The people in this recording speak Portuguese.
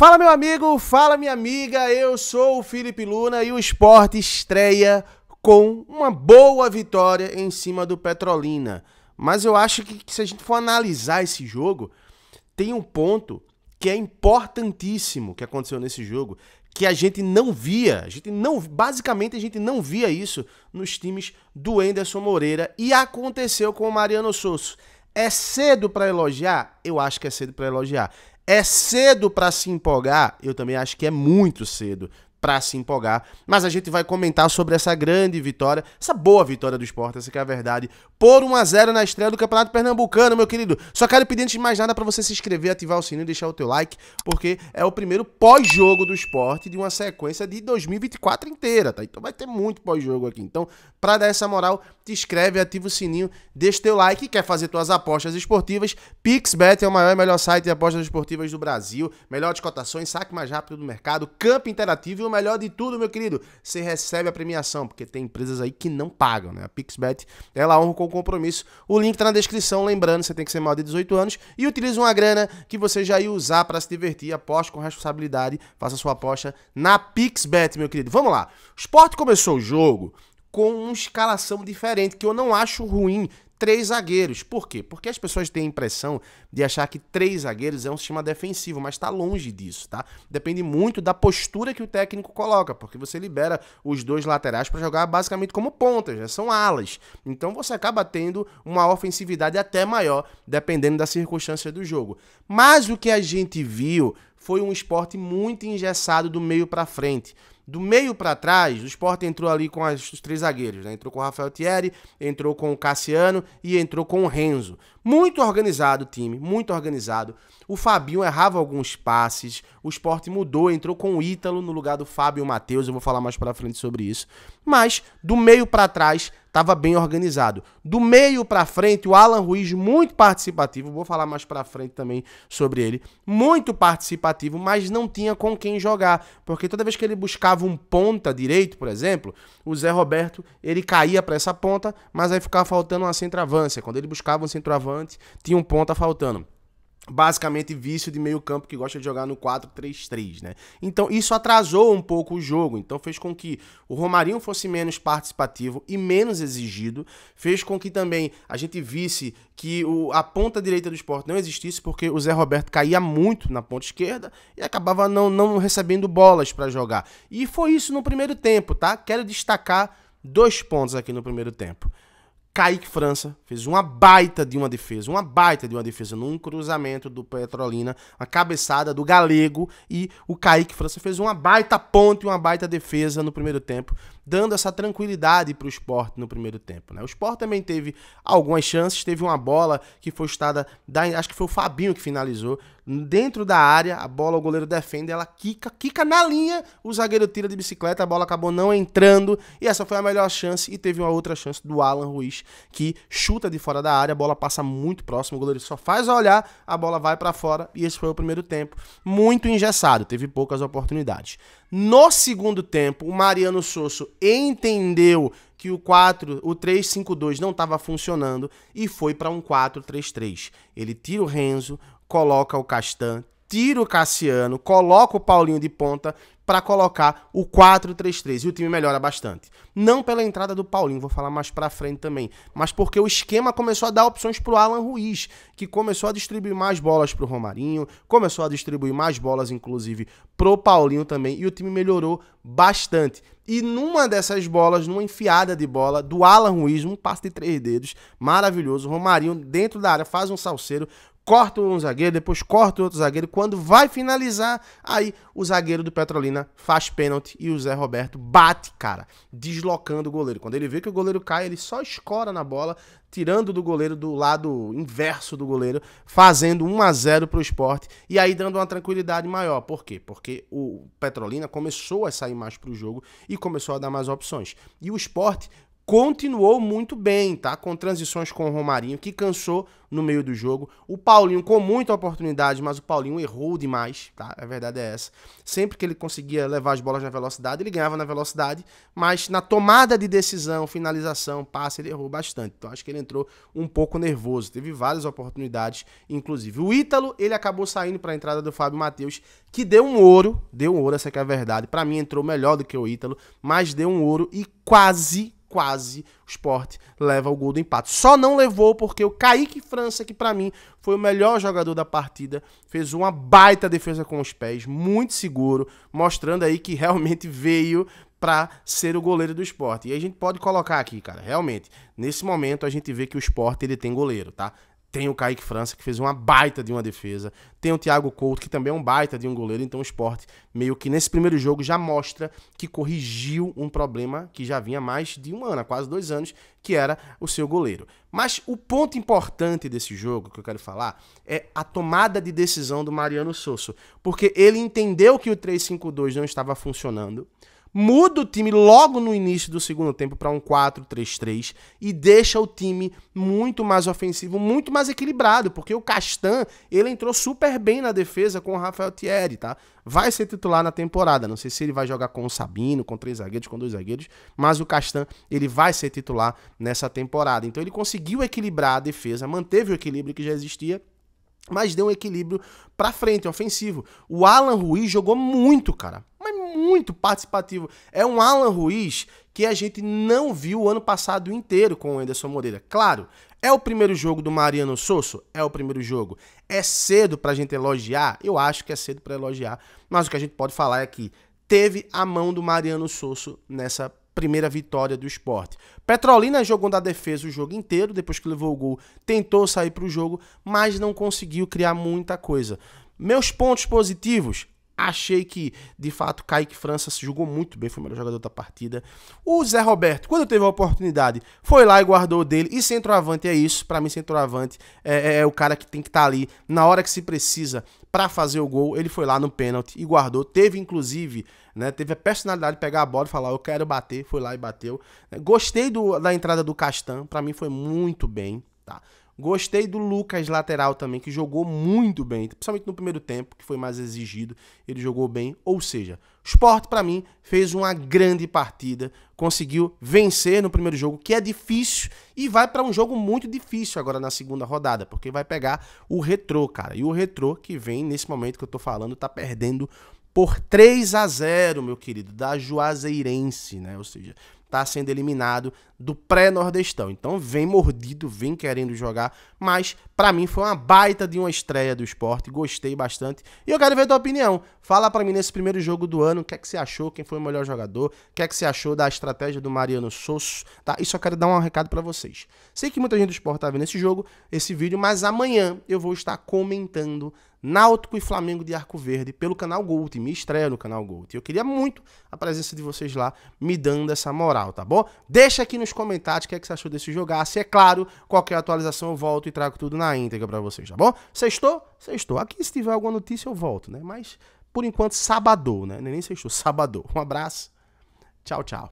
Fala meu amigo, fala minha amiga, eu sou o Felipe Luna e o esporte estreia com uma boa vitória em cima do Petrolina. Mas eu acho que se a gente for analisar esse jogo, tem um ponto que é importantíssimo que aconteceu nesse jogo, que a gente não via, a gente não, basicamente a gente não via isso nos times do Enderson Moreira e aconteceu com o Mariano Souza. É cedo para elogiar? Eu acho que é cedo para elogiar. É cedo para se empolgar? Eu também acho que é muito cedo para se empolgar. Mas a gente vai comentar sobre essa grande vitória, essa boa vitória do esporte, essa que é a verdade por 1x0 na estreia do Campeonato Pernambucano, meu querido. Só quero pedir antes de mais nada para você se inscrever, ativar o sininho e deixar o teu like, porque é o primeiro pós-jogo do esporte de uma sequência de 2024 inteira, tá? Então vai ter muito pós-jogo aqui. Então, para dar essa moral, te inscreve, ativa o sininho, deixa o teu like, quer fazer tuas apostas esportivas, Pixbet é o maior e melhor site de apostas esportivas do Brasil, melhor de cotações, saque mais rápido do mercado, campo interativo e o melhor de tudo, meu querido, você recebe a premiação, porque tem empresas aí que não pagam, né? A Pixbet, ela honra o compromisso. O link tá na descrição, lembrando, você tem que ser maior de 18 anos e utilize uma grana que você já ia usar para se divertir. Aposte com responsabilidade, faça sua aposta na PixBet, meu querido. Vamos lá. O esporte começou o jogo com uma escalação diferente, que eu não acho ruim três zagueiros. Por quê? Porque as pessoas têm a impressão de achar que três zagueiros é um sistema defensivo, mas está longe disso, tá? Depende muito da postura que o técnico coloca, porque você libera os dois laterais para jogar basicamente como pontas, né? são alas. Então você acaba tendo uma ofensividade até maior, dependendo da circunstância do jogo. Mas o que a gente viu foi um esporte muito engessado do meio para frente do meio para trás, o Sport entrou ali com as, os três zagueiros, né? Entrou com o Rafael Thierry, entrou com o Cassiano e entrou com o Renzo. Muito organizado o time, muito organizado. O Fabinho errava alguns passes, o esporte mudou, entrou com o Ítalo no lugar do Fábio Matheus, eu vou falar mais pra frente sobre isso. Mas do meio para trás estava bem organizado. Do meio para frente, o Alan Ruiz muito participativo, vou falar mais para frente também sobre ele. Muito participativo, mas não tinha com quem jogar, porque toda vez que ele buscava um ponta direito, por exemplo, o Zé Roberto, ele caía para essa ponta, mas aí ficava faltando uma centroavância. Quando ele buscava um centroavante, tinha um ponta faltando basicamente vício de meio campo que gosta de jogar no 4-3-3, né? Então isso atrasou um pouco o jogo, então fez com que o Romarinho fosse menos participativo e menos exigido, fez com que também a gente visse que o, a ponta direita do esporte não existisse porque o Zé Roberto caía muito na ponta esquerda e acabava não, não recebendo bolas para jogar. E foi isso no primeiro tempo, tá? Quero destacar dois pontos aqui no primeiro tempo. Kaique França fez uma baita de uma defesa, uma baita de uma defesa num cruzamento do Petrolina, uma cabeçada do Galego e o Kaique França fez uma baita ponte, uma baita defesa no primeiro tempo, dando essa tranquilidade para o esporte no primeiro tempo. Né? O esporte também teve algumas chances, teve uma bola que foi estada, da, acho que foi o Fabinho que finalizou, dentro da área, a bola o goleiro defende, ela quica, quica na linha, o zagueiro tira de bicicleta, a bola acabou não entrando e essa foi a melhor chance e teve uma outra chance do Alan Ruiz que chuta de fora da área, a bola passa muito próximo, o goleiro só faz olhar, a bola vai para fora e esse foi o primeiro tempo. Muito engessado, teve poucas oportunidades. No segundo tempo, o Mariano Sosso entendeu que o 4, o 3-5-2 não estava funcionando e foi para um 4-3-3. Ele tira o Renzo, coloca o Castan, tira o Cassiano, coloca o Paulinho de ponta para colocar o 4-3-3 e o time melhora bastante. Não pela entrada do Paulinho, vou falar mais para frente também, mas porque o esquema começou a dar opções pro Alan Ruiz, que começou a distribuir mais bolas pro Romarinho, começou a distribuir mais bolas inclusive pro Paulinho também e o time melhorou bastante. E numa dessas bolas, numa enfiada de bola do Alan Ruiz, um passe de três dedos, maravilhoso, Romarinho dentro da área faz um salseiro, corta um zagueiro, depois corta outro zagueiro. Quando vai finalizar, aí o zagueiro do Petrolina faz pênalti e o Zé Roberto bate, cara, deslocando o goleiro. Quando ele vê que o goleiro cai, ele só escora na bola, tirando do goleiro do lado inverso do goleiro, fazendo 1 a 0 pro esporte e aí dando uma tranquilidade maior. Por quê? Porque o Petrolina começou a sair mais pro jogo e começou a dar mais opções. E o esporte continuou muito bem, tá? Com transições com o Romarinho, que cansou no meio do jogo. O Paulinho com muita oportunidade, mas o Paulinho errou demais, tá? A verdade é essa. Sempre que ele conseguia levar as bolas na velocidade, ele ganhava na velocidade, mas na tomada de decisão, finalização, passe, ele errou bastante. Então acho que ele entrou um pouco nervoso. Teve várias oportunidades, inclusive. O Ítalo, ele acabou saindo para a entrada do Fábio Matheus, que deu um ouro, deu um ouro, essa que é a verdade. Para mim entrou melhor do que o Ítalo, mas deu um ouro e quase quase o Sport leva o gol do empate. Só não levou porque o Kaique França, que para mim foi o melhor jogador da partida, fez uma baita defesa com os pés, muito seguro, mostrando aí que realmente veio para ser o goleiro do esporte. E a gente pode colocar aqui, cara, realmente, nesse momento a gente vê que o esporte ele tem goleiro, tá? Tem o Kaique França, que fez uma baita de uma defesa. Tem o Thiago Couto, que também é um baita de um goleiro. Então o esporte, meio que nesse primeiro jogo, já mostra que corrigiu um problema que já vinha mais de um ano, quase dois anos, que era o seu goleiro. Mas o ponto importante desse jogo, que eu quero falar, é a tomada de decisão do Mariano Sosso. Porque ele entendeu que o 3-5-2 não estava funcionando muda o time logo no início do segundo tempo para um 4-3-3 e deixa o time muito mais ofensivo, muito mais equilibrado, porque o Castan, ele entrou super bem na defesa com o Rafael Thierry, tá? Vai ser titular na temporada, não sei se ele vai jogar com o Sabino, com três zagueiros, com dois zagueiros, mas o Castan, ele vai ser titular nessa temporada. Então ele conseguiu equilibrar a defesa, manteve o equilíbrio que já existia mas deu um equilíbrio para frente, ofensivo. O Alan Ruiz jogou muito, cara muito participativo. É um Alan Ruiz que a gente não viu o ano passado inteiro com o Anderson Moreira. Claro, é o primeiro jogo do Mariano Sosso? É o primeiro jogo. É cedo a gente elogiar? Eu acho que é cedo para elogiar. Mas o que a gente pode falar é que teve a mão do Mariano Sosso nessa primeira vitória do esporte. Petrolina jogou da defesa o jogo inteiro, depois que levou o gol, tentou sair para o jogo, mas não conseguiu criar muita coisa. Meus pontos positivos: Achei que, de fato, Kaique França se jogou muito bem, foi o melhor jogador da partida. O Zé Roberto, quando teve a oportunidade, foi lá e guardou dele. E centroavante é isso, para mim centroavante é, é, é, o cara que tem que estar tá ali na hora que se precisa para fazer o gol. Ele foi lá no pênalti e guardou. Teve, inclusive, né, teve a personalidade de pegar a bola e falar, eu quero bater. Foi lá e bateu. Gostei do, da entrada do Castan, para mim foi muito bem, tá? Gostei do Lucas lateral também, que jogou muito bem, principalmente no primeiro tempo, que foi mais exigido, ele jogou bem, ou seja, Sport para mim fez uma grande partida, conseguiu vencer no primeiro jogo, que é difícil e vai para um jogo muito difícil agora na segunda rodada, porque vai pegar o Retrô, cara. E o Retrô que vem nesse momento que eu tô falando tá perdendo por 3 a 0, meu querido, da Juazeirense, né? Ou seja, está sendo eliminado do pré-nordestão. Então vem mordido, vem querendo jogar, mas para mim foi uma baita de uma estreia do esporte, gostei bastante. E eu quero ver a tua opinião. Fala para mim nesse primeiro jogo do ano, o que é que você achou, quem foi o melhor jogador, o que é que você achou da estratégia do Mariano Souza, tá? E só quero dar um recado para vocês. Sei que muita gente do esporte tá vendo esse jogo, esse vídeo, mas amanhã eu vou estar comentando Náutico e Flamengo de Arco Verde pelo canal Gold, me estreia no canal Gold. Eu queria muito a presença de vocês lá me dando essa moral, tá bom? Deixa aqui nos comentários o que, é que você achou desse jogar. Se é claro, qualquer é atualização eu volto e trago tudo na íntegra para vocês, tá bom? Sextou? Sextou. Aqui se tiver alguma notícia eu volto, né? Mas por enquanto, sabadou, né? Nem sextou, sabadou. Um abraço. Tchau, tchau.